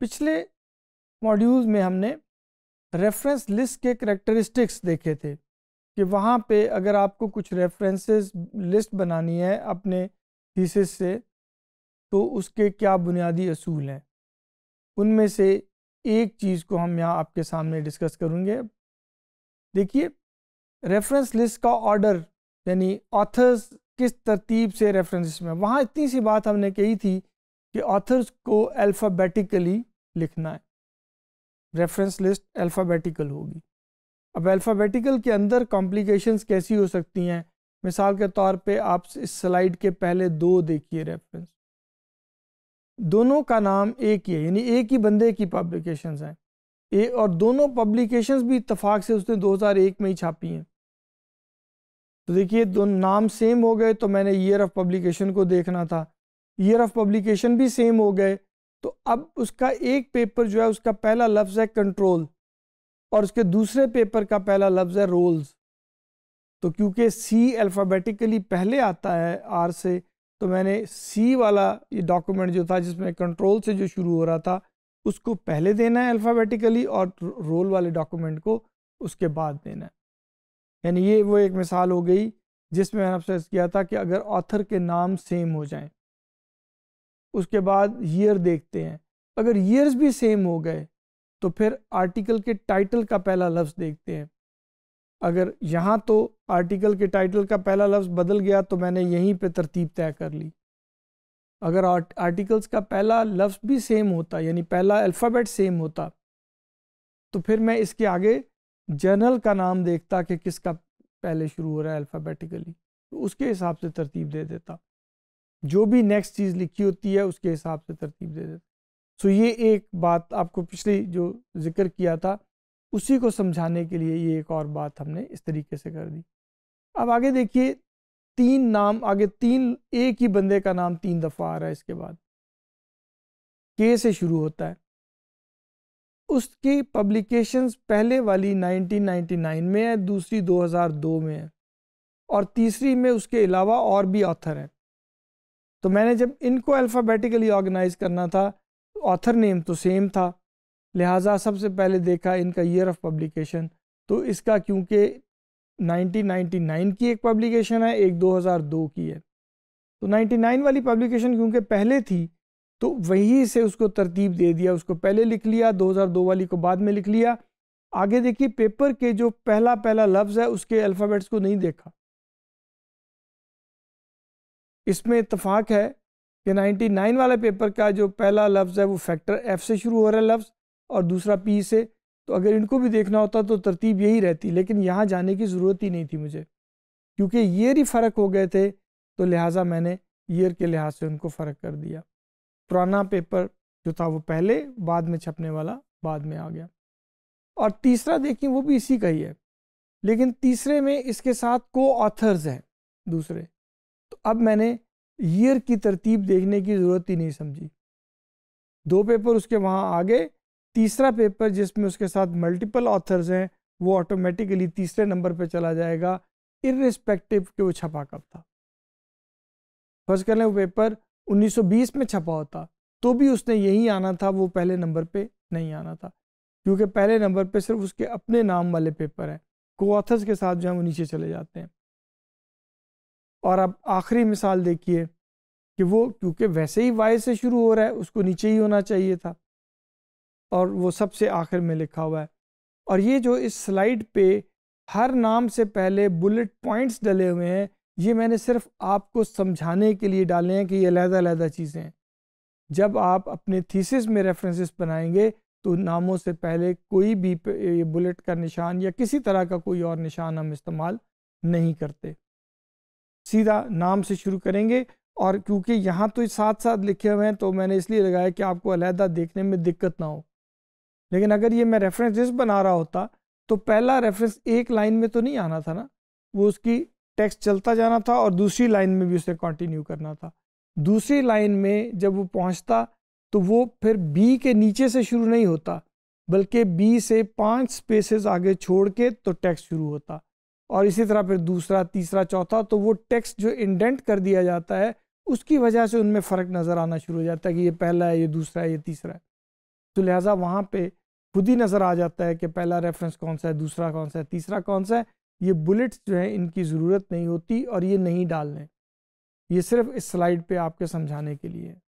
पिछले मॉड्यूल में हमने रेफरेंस लिस्ट के करेक्टरिस्टिक्स देखे थे कि वहाँ पे अगर आपको कुछ रेफरेंसेस लिस्ट बनानी है अपने थीसिस से तो उसके क्या बुनियादी असूल हैं उनमें से एक चीज़ को हम यहाँ आपके सामने डिस्कस करेंगे देखिए रेफरेंस लिस्ट का ऑर्डर यानी ऑथर्स किस तरतीब से रेफरेंस में वहाँ इतनी सी बात हमने कही थी कि ऑथर्स को अल्फ़ाबेटिकली लिखना है रेफरेंस लिस्ट अल्फ़ाबेटिकल होगी अब अल्फ़ाबेटिकल के अंदर कॉम्प्लिकेशंस कैसी हो सकती हैं मिसाल के तौर पे आप इस स्लाइड के पहले दो देखिए रेफरेंस दोनों का नाम एक ही है यानी एक ही बंदे की पब्लिकेशंस हैं ए और दोनों पब्लिकेशंस भी इतफाक़ से उसने 2001 में ही छापी हैं तो देखिए दो नाम सेम हो गए तो मैंने ईयर ऑफ पब्लिकेशन को देखना था ईयर ऑफ पब्लिकेशन भी सेम हो गए तो अब उसका एक पेपर जो है उसका पहला लफ्ज़ है कंट्रोल और उसके दूसरे पेपर का पहला लफ्ज़ है रोल्स तो क्योंकि सी अल्फ़ाबेटिकली पहले आता है आर से तो मैंने सी वाला ये डॉक्यूमेंट जो था जिसमें कंट्रोल से जो शुरू हो रहा था उसको पहले देना है अल्फ़ाबेटिकली और रोल वाले डॉक्यूमेंट को उसके बाद देना है यानी ये वो एक मिसाल हो गई जिसमें मैंने आपसे किया था कि अगर ऑथर के नाम सेम हो जाएं उसके बाद ईयर देखते हैं अगर ईयर्स भी सेम हो गए तो फिर आर्टिकल के टाइटल का पहला लफ्ज़ देखते हैं अगर यहाँ तो आर्टिकल के टाइटल का पहला लफ्ज़ बदल गया तो मैंने यहीं पे तरतीब तय कर ली अगर आर्टिकल्स का पहला लफ्ज़ भी सेम होता यानी पहला अल्फ़ाबेट सेम होता तो फिर मैं इसके आगे जर्नल का नाम देखता कि किसका पहले शुरू हो रहा है अल्फ़ाबेटिकली तो उसके हिसाब से तरतीब दे देता जो भी नेक्स्ट चीज़ लिखी होती है उसके हिसाब से तरतीब दे देते सो ये एक बात आपको पिछली जो जिक्र किया था उसी को समझाने के लिए ये एक और बात हमने इस तरीके से कर दी अब आगे देखिए तीन नाम आगे तीन एक ही बंदे का नाम तीन दफ़ा आ रहा है इसके बाद के से शुरू होता है उसकी पब्लिकेशंस पहले वाली 1999 में है दूसरी 2002 में है और तीसरी में उसके अलावा और भी ऑथर हैं तो मैंने जब इनको अल्फ़ाबेटिकली ऑर्गेनाइज करना था ऑथर नेम तो सेम था लिहाजा सबसे पहले देखा इनका ईयर ऑफ पब्लिकेशन तो इसका क्योंकि 1999 की एक पब्लिकेशन है एक 2002 की है तो 99 वाली पब्लिकेशन क्योंकि पहले थी तो वहीं से उसको तरतीब दे दिया उसको पहले लिख लिया 2002 वाली को बाद में लिख लिया आगे देखिए पेपर के जो पहला पहला लफ्ज़ है उसके अल्फ़ाबेट्स को नहीं देखा इसमें इतफाक़ है कि 99 वाले पेपर का जो पहला लफ्ज़ है वो फैक्टर एफ़ से शुरू हो रहा है लफ्ज़ और दूसरा पी से तो अगर इनको भी देखना होता तो तरतीब यही रहती लेकिन यहाँ जाने की ज़रूरत ही नहीं थी मुझे क्योंकि ईयर ही फ़र्क हो गए थे तो लिहाजा मैंने ईयर के लिहाज से उनको फ़र्क कर दिया पुराना पेपर जो था वो पहले बाद में छपने वाला बाद में आ गया और तीसरा देखिए वो भी इसी का ही है लेकिन तीसरे में इसके साथ को ऑथर्स हैं दूसरे अब मैंने ईयर की तरतीब देखने की ज़रूरत ही नहीं समझी दो पेपर उसके वहाँ आ गए तीसरा पेपर जिसमें उसके साथ मल्टीपल ऑथर्स हैं वो ऑटोमेटिकली तीसरे नंबर पे चला जाएगा इरिस्पेक्टिव कि वो छपा कब था फर्ज कर लें वो पेपर 1920 में छपा होता तो भी उसने यही आना था वो पहले नंबर पे नहीं आना था क्योंकि पहले नंबर पे सिर्फ उसके अपने नाम वाले पेपर हैं को ऑथर्स के साथ जो है वो नीचे चले जाते हैं और अब आखिरी मिसाल देखिए कि वो क्योंकि वैसे ही वाई से शुरू हो रहा है उसको नीचे ही होना चाहिए था और वो सबसे आखिर में लिखा हुआ है और ये जो इस स्लाइड पे हर नाम से पहले बुलेट पॉइंट्स डले हुए हैं ये मैंने सिर्फ आपको समझाने के लिए डाले हैं कि ये अलहदा चीज़ें हैं जब आप अपने थीसिस में रेफरेंसेस बनाएंगे तो नामों से पहले कोई भी बुलेट का निशान या किसी तरह का कोई और निशान हम इस्तेमाल नहीं करते सीधा नाम से शुरू करेंगे और क्योंकि यहाँ तो साथ साथ लिखे हुए हैं तो मैंने इसलिए लगाया कि आपको अलहदा देखने में दिक्कत ना हो लेकिन अगर ये मैं रेफरेंस जिस बना रहा होता तो पहला रेफरेंस एक लाइन में तो नहीं आना था ना वो उसकी टेक्स्ट चलता जाना था और दूसरी लाइन में भी उसे कंटिन्यू करना था दूसरी लाइन में जब वो पहुंचता तो वो फिर बी के नीचे से शुरू नहीं होता बल्कि बी से पांच स्पेसेस आगे छोड़ के तो टेक्स्ट शुरू होता और इसी तरह फिर दूसरा तीसरा चौथा तो वो टेक्स्ट जो इंडेंट कर दिया जाता है उसकी वजह से उनमें फ़र्क नज़र आना शुरू हो जाता है कि ये पहला है ये दूसरा है ये तीसरा है तो लिहाजा वहाँ पे खुद ही नज़र आ जाता है कि पहला रेफरेंस कौन सा है दूसरा कौन सा है तीसरा कौन सा है ये बुलेट्स जो हैं इनकी ज़रूरत नहीं होती और ये नहीं डालने ये सिर्फ इस स्लाइड पे आपके समझाने के लिए है